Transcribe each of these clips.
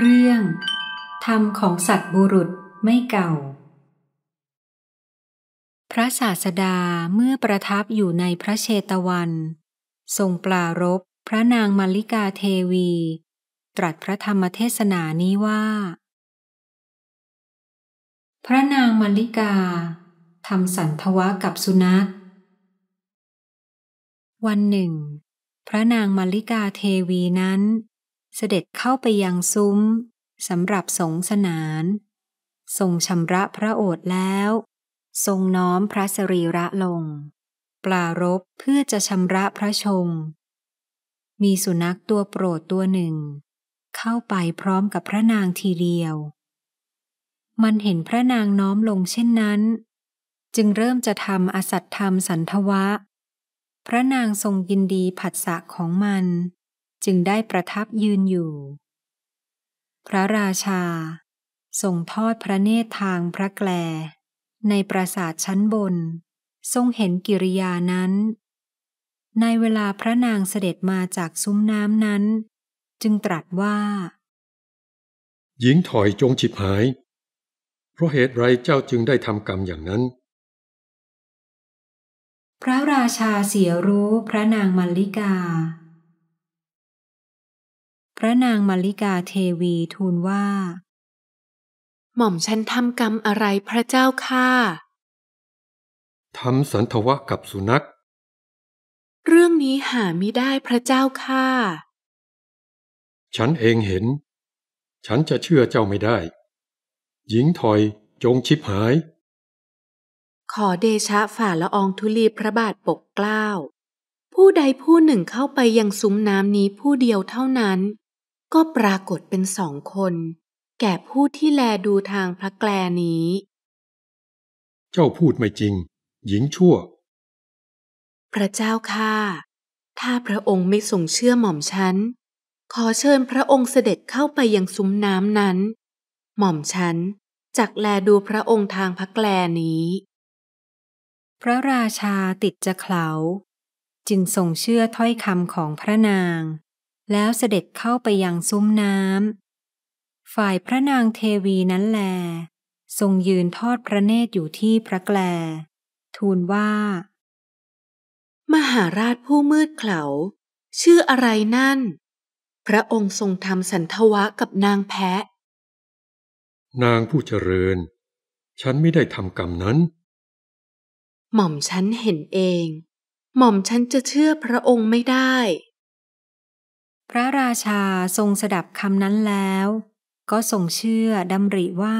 เรื่อง ธรรมของสัตบุรุษไม่เก่า พระศาสดาเมื่อประทับอยู่ในพระเชตวันทรงปลารบพระนางมัลลิกาเทวี ตรัสพระธรรมเทศนานี้ว่า พระนางมัลลิกาทำสันทวะกับสุนัข วันหนึ่ง พระนางมัลลิกาเทวีนั้นเสด็จเข้าไปยังซุ้ม สำหรับสงสนานทรงชำระพระโอษฐ์แล้ว ทรงน้อมพระสรีระลง ปลารบเพื่อจะชำระพระชงมีสุนัขตัวโปรดตัวหนึ่ง เข้าไปพร้อมกับพระนางทีเดียว มันเห็นพระนางน้อมลงเช่นนั้น จึงเริ่มจะทำอสัตธรรมสันทวะ พระนางทรงยินดีผัสสะของมันจึงได้ประทับยืนอยู่ พระราชาทรงทอดพระเนตรทางพระแกล ในปราสาทชั้นบน ทรงเห็นกิริยานั้น ในเวลาพระนางเสด็จมาจากซุ้มน้ำนั้น จึงตรัสว่า หญิงถอยจงฉิบหายเพราะเหตุไรเจ้าจึงได้ทำกรรมอย่างนั้น พระราชาเสียรู้พระนางมัลลิการะนางมาริกาเทวีทูลว่า หม่อมฉันทำกรรมอะไรพระเจ้าค่ะ ทำสันทวะกับสุนัข เรื่องนี้หาไม่ได้พระเจ้าค่ะ ฉันเองเห็น ฉันจะเชื่อเจ้าไม่ได้ หญิงถอยจงชิบหาย ขอเดชะฝ่าละอองธุลีพระบาทปกเกล้า ผู้ใดผู้หนึ่งเข้าไปยังซุ้มน้ำนี้ผู้เดียวเท่านั้นก็ปรากฏเป็นสองคน แก่ผู้ที่แลดูทางพระแกลนี้ เจ้าพูดไม่จริง หญิงชั่ว พระเจ้าค่า ถ้าพระองค์ไม่ส่งเชื่อหม่อมฉันขอเชิญพระองค์เสด็จเข้าไปยังซุ้มน้ำนั้น หม่อมฉันจักแลดูพระองค์ทางพระแกลนี้ พระราชาติดจะเขาจึงส่งเชื่อถ้อยคำของพระนางแล้วเสด็จเข้าไปยังซุ้มน้ำฝ่ายพระนางเทวีนั้นแล ทรงยืนทอดพระเนตรอยู่ที่พระแกลทูลว่า มหาราชผู้มืดเขลาชื่ออะไรนั่น พระองค์ทรงทำสันทวะกับนางแพะ นางผู้เจริญ ฉันไม่ได้ทำกรรมนั้น หม่อมฉันเห็นเอง หม่อมฉันจะเชื่อพระองค์ไม่ได้พระราชาทรงสดับคำนั้นแล้วก็ทรงเชื่อดำริว่า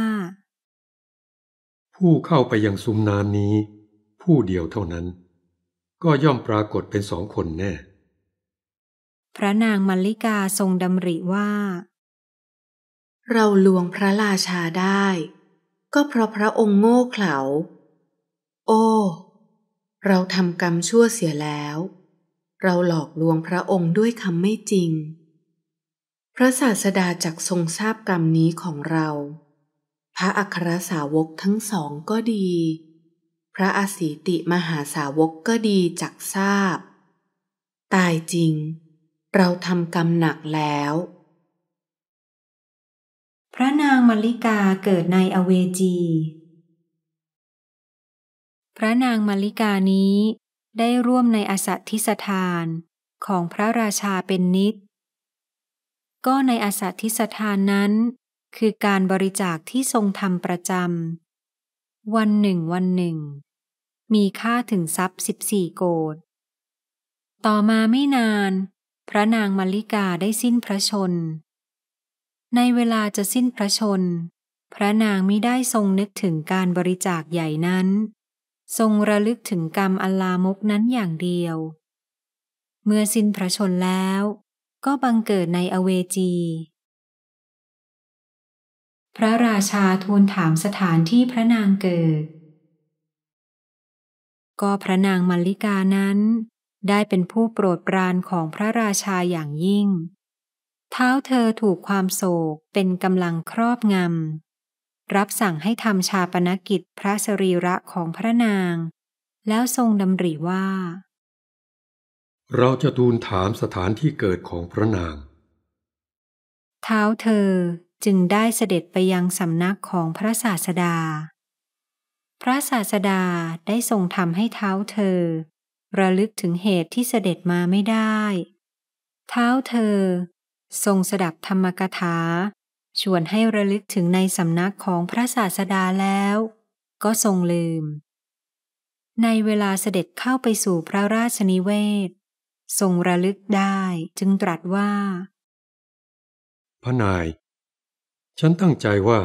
ผู้เข้าไปยังซุ้มนานนี้ผู้เดียวเท่านั้น ก็ย่อมปรากฏเป็นสองคนแน่ พระนางมัลลิกาทรงดำริว่า เราลวงพระราชาได้ก็เพราะพระองค์โง่เขลาโอ้ เราทำกรรมชั่วเสียแล้วเราหลอกลวงพระองค์ด้วยคำไม่จริง พระศาสดาจักทรงทราบกรรมนี้ของเรา พระอัครสาวกทั้งสองก็ดี พระอสีติมหาสาวกก็ดีจักทราบ ตายจริง เราทำกรรมหนักแล้ว พระนางมลิกาเกิดในอเวจี พระนางมลิกานี้ได้ร่วมในอสัตทิสถานของพระราชาเป็นนิดก็ในอสัตทิสถานนั้นคือการบริจาคที่ทรงทำประจำวันหนึ่งวันหนึ่งมีค่าถึงทรัพย์สิบสี่โกดต่อมาไม่นาน พระนางมัลลิกาได้สิ้นพระชน ในเวลาจะสิ้นพระชน พระนางมิได้ทรงนึกถึงการบริจาคใหญ่นั้นทรงระลึกถึงกรรมอัลลามกนั้นอย่างเดียว เมื่อสิ้นพระชนแล้วก็บังเกิดในอเวจี พระราชาทูลถามสถานที่พระนางเกิด ก็พระนางมัลลิกานั้นได้เป็นผู้โปรดปรานของพระราชาอย่างยิ่ง เท้าเธอถูกความโศกเป็นกำลังครอบงำรับสั่งให้ทำชาปนกิจพระสรีระของพระนาง แล้วทรงดำริว่า เราจะทูลถามสถานที่เกิดของพระนาง เท้าเธอจึงได้เสด็จไปยังสำนักของพระศาสดา พระศาสดาได้ทรงทำให้เท้าเธอ ระลึกถึงเหตุที่เสด็จมาไม่ได้ เท้าเธอ ทรงสดับธรรมกถาชวนให้ระลึกถึงในสำนักของพระศาสดาแล้วก็ทรงลืม ในเวลาเสด็จเข้าไปสู่พระราชนิเวศ ทรงระลึกได้จึงตรัสว่า พระนาย ฉันตั้งใจว่า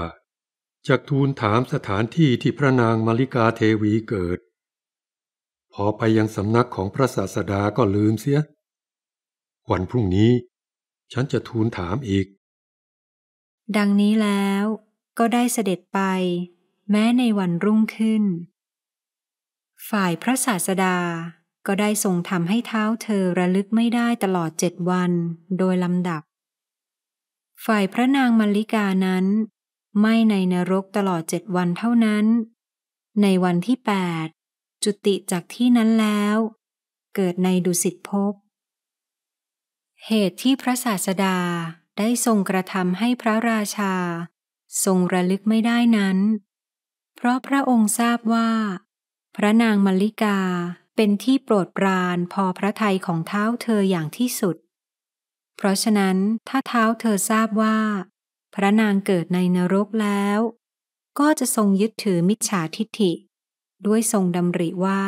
จะทูลถามสถานที่ที่พระนางมาริกาเทวีเกิด พอไปยังสำนักของพระศาสดาก็ลืมเสีย วันพรุ่งนี้ ฉันจะทูลถามอีกดังนี้แล้วก็ได้เสด็จไป แม้ในวันรุ่งขึ้น ฝ่ายพระศาสดาก็ได้ทรงทำให้เท้าเธอระลึกไม่ได้ตลอดเจ็ดวันโดยลำดับ ฝ่ายพระนางมัลลิกานั้น ไม่ในนรกตลอดเจ็ดวันเท่านั้น ในวันที่แปดจุติจากที่นั้นแล้ว เกิดในดุสิตภพเหตุที่พระศาสดาได้ทรงกระทำให้พระราชา ทรงระลึกไม่ได้นั้น เพราะพระองค์ทราบว่า พระนางมลลิกาเป็นที่โปรดปรานพอพระทัยของเท้าเธออย่างที่สุด เพราะฉะนั้นถ้าเท้าเธอทราบว่า พระนางเกิดในนรกแล้ว ก็จะทรงยึดถือมิจฉาทิฐิ ด้วยทรงดำริว่า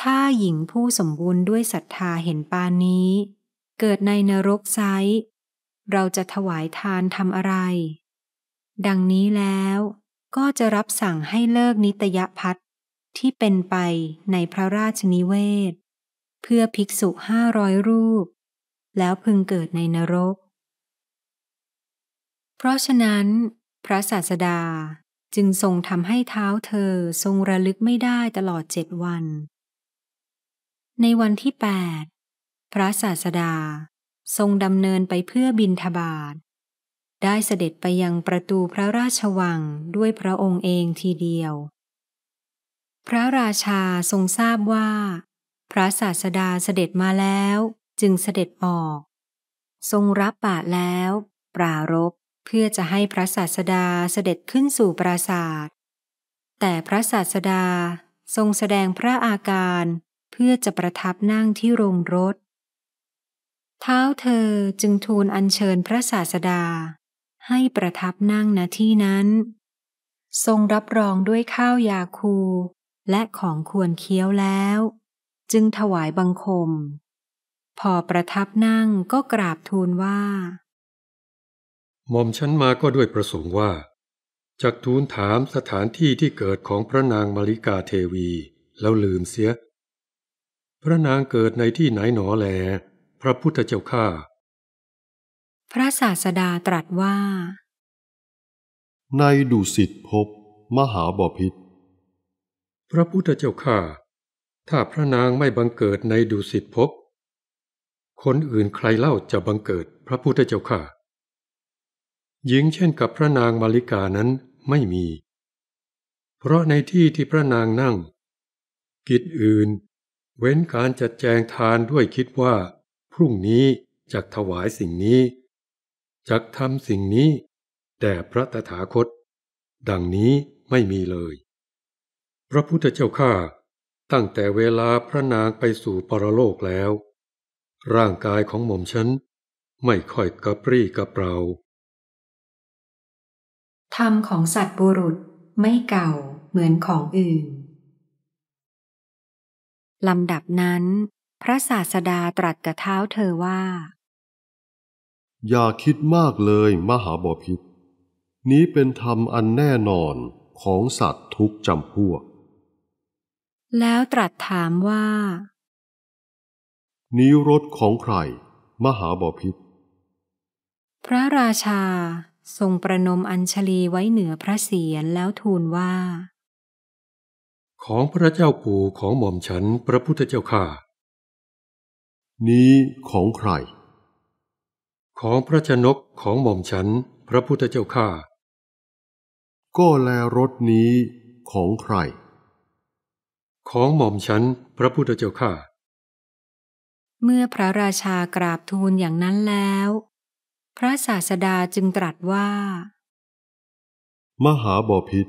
ถ้าหญิงผู้สมบูรณ์ด้วยศรัทธาเห็นปานนี้ เกิดในนรกไซเราจะถวายทานทำอะไร ดังนี้แล้วก็จะรับสั่งให้เลิกนิตยพัทที่เป็นไปในพระราชนิเวศ เพื่อภิกษุห้าร้อยรูป แล้วพึงเกิดในนรก เพราะฉะนั้น พระศาสดาจึงทรงทำให้เท้าเธอทรงระลึกไม่ได้ตลอดเจ็ดวัน ในวันที่แปดพระศาสดาทรงดำเนินไปเพื่อบินทบาทได้เสด็จไปยังประตูพระราชวังด้วยพระองค์เองทีเดียว พระราชาทรงทราบว่า พระศาสดาเสด็จมาแล้วจึงเสด็จออก ทรงรับบาตแล้ว ปรารบเพื่อจะให้พระศาสดาเสด็จขึ้นสู่ปราศาสแต่พระศาสดาทรงแสดงพระอาการเพื่อจะประทับนั่งที่โรงรถเท้าเธอจึงทูลอัญเชิญพระศาสดา ให้ประทับนั่งณที่นั้น ทรงรับรองด้วยข้าวยาคู และของควรเคี้ยวแล้ว จึงถวายบังคม พอประทับนั่งก็กราบทูลว่าหม่อมฉันมาก็ด้วยประสงค์ว่าจักทูลถามสถานที่ที่เกิดของพระนางมาริกาเทวีแล้วลืมเสีย พระนางเกิดในที่ไหนหนอแลพระพุทธเจ้าข้าพระศาสดาตรัสว่า ในดุสิตภพมหาบาพิษพระพุทธเจ้าข้าถ้าพระนางไม่บังเกิดในดุสิตภพ คนอื่นใครเล่าจะบังเกิดพระพุทธเจ้าข้าหญิงเช่นกับพระนางมาริกานั้นไม่มี เพราะในที่ที่พระนางนั่ง กิจอื่นเว้นการจัดแจงทานด้วยคิดว่าพรุ่งนี้จักถวายสิ่งนี้จักทำสิ่งนี้แด่พระตถาคต ดังนี้ไม่มีเลย พระพุทธเจ้าข้า ตั้งแต่เวลาพระนางไปสู่ปรโลกแล้ว ร่างกายของหม่อมฉัน ไม่ค่อยกระปรี้กระเปร่าธรรมของสัตว์บุรุษไม่เก่าเหมือนของอื่น ลำดับนั้นพระศาสดาตรัสกับเท้าเธอว่า อย่าคิดมากเลยมหาบอพิษ นี้เป็นธรรมอันแน่นอนของสัตว์ทุกจำพวก แล้วตรัสถามว่า นิ้รถของใครมหาบอพิษ พระราชาทรงประนมอัญชลีไว้เหนือพระเศียรแล้วทูลว่า ของพระเจ้าปู่ของหม่อมฉันพระพุทธเจ้าข่านี้ของใคร ของพระชนกของหม่อมฉันพระพุทธเจ้าข้าก็แลรถนี้ของใคร ของหม่อมฉันพระพุทธเจ้าข้าเมื่อพระราชากราบทูลอย่างนั้นแล้ว พระศาสดาจึงตรัสว่า มหาบอพิษ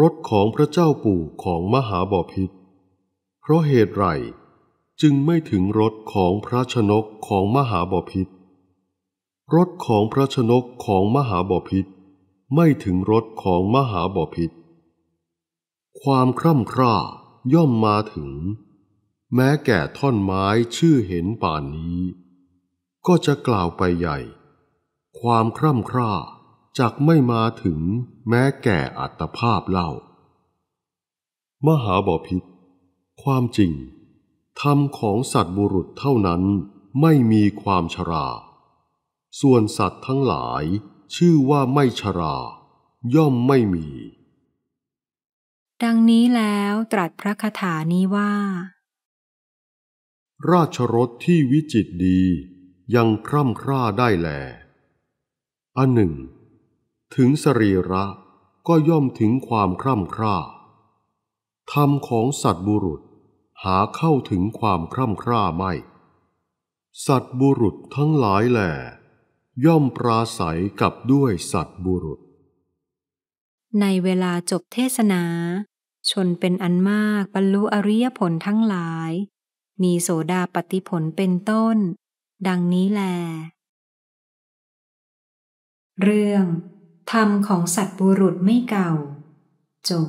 รถของพระเจ้าปู่ของมหาบอพิษเพราะเหตุไรจึงไม่ถึงรถของพระชนกของมหาบาพิษรถของพระชนกของมหาบาพิษไม่ถึงรถของมหาบาพิษความคร่ำคร่าย่อมมาถึง แม้แก่ท่อนไม้ชื่อเห็นป่านนี้ ก็จะกล่าวไปใหญ่ ความคร่ำคร่าจักไม่มาถึงแม้แก่อัตภาพเล่า มหาบาพิษความจริงธรรมของสัตว์บุรุษเท่านั้นไม่มีความชรา ส่วนสัตว์ทั้งหลาย ชื่อว่าไม่ชรา ย่อมไม่มี ดังนี้แล้วตรัสพระคาถานี้ว่า ราชรสที่วิจิตดี ยังคร่ำคร่าได้แล อันหนึ่ง ถึงสรีระก็ย่อมถึงความคร่ำคร่าธรรมของสัตว์บุรุษหาเข้าถึงความคร่ำคร่าไม่ สัตบุรุษทั้งหลายแหล่ย่อมปราศัยกับด้วยสัตบุรุษ ในเวลาจบเทศนา ชนเป็นอันมากบรรลุอริยผลทั้งหลาย มีโสดาปฏิผลเป็นต้น ดังนี้แล เรื่องธรรมของสัตบุรุษไม่เก่า จบ